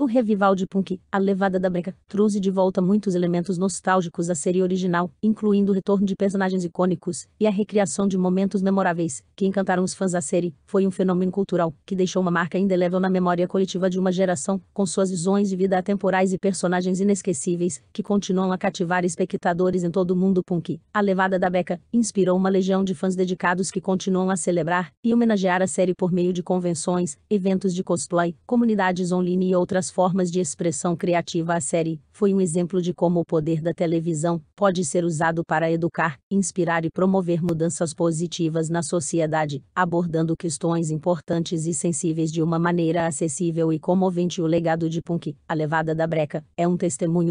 O revival de punk, a levada da Beca trouxe de volta muitos elementos nostálgicos da série original, incluindo o retorno de personagens icônicos e a recriação de momentos memoráveis que encantaram os fãs da série. Foi um fenômeno cultural que deixou uma marca indelével na memória coletiva de uma geração, com suas visões de vida atemporais e personagens inesquecíveis que continuam a cativar espectadores em todo o mundo punk. A levada da beca inspirou uma legião de fãs dedicados que continuam a celebrar e homenagear a série por meio de convenções, eventos de cosplay, comunidades online e outras novas formas de expressão criativa. A série foi um exemplo de como o poder da televisão pode ser usado para educar, inspirar e promover mudanças positivas na sociedade, abordando questões importantes e sensíveis de uma maneira acessível e comovente. O legado de Punk, a levada da breca, é um testemunho